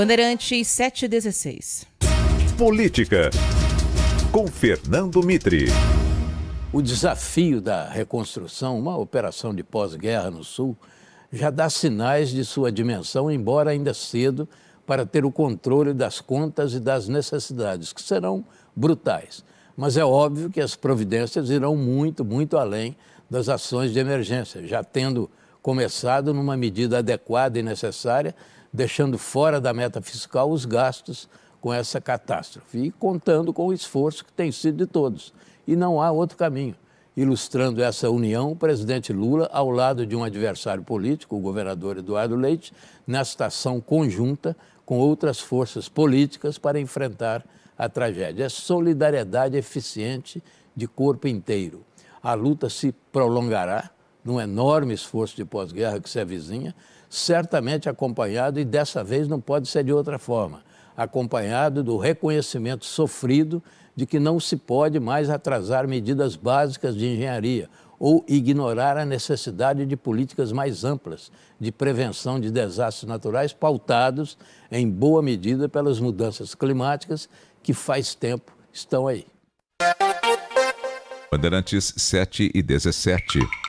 Bandeirantes 716. Política. Com Fernando Mitre. O desafio da reconstrução, uma operação de pós-guerra no Sul, já dá sinais de sua dimensão, embora ainda cedo, para ter o controle das contas e das necessidades, que serão brutais. Mas é óbvio que as providências irão muito, muito além das ações de emergência, já tendo começado numa medida adequada e necessária deixando fora da meta fiscal os gastos com essa catástrofe e contando com o esforço que tem sido de todos. E não há outro caminho. Ilustrando essa união, o presidente Lula, ao lado de um adversário político, o governador Eduardo Leite, nesta ação conjunta com outras forças políticas para enfrentar a tragédia. É solidariedade eficiente de corpo inteiro. A luta se prolongará num enorme esforço de pós-guerra que se avizinha, certamente acompanhado, e dessa vez não pode ser de outra forma, acompanhado do reconhecimento sofrido de que não se pode mais atrasar medidas básicas de engenharia ou ignorar a necessidade de políticas mais amplas de prevenção de desastres naturais pautados em boa medida pelas mudanças climáticas que faz tempo estão aí. Bandeirantes 7 e 17.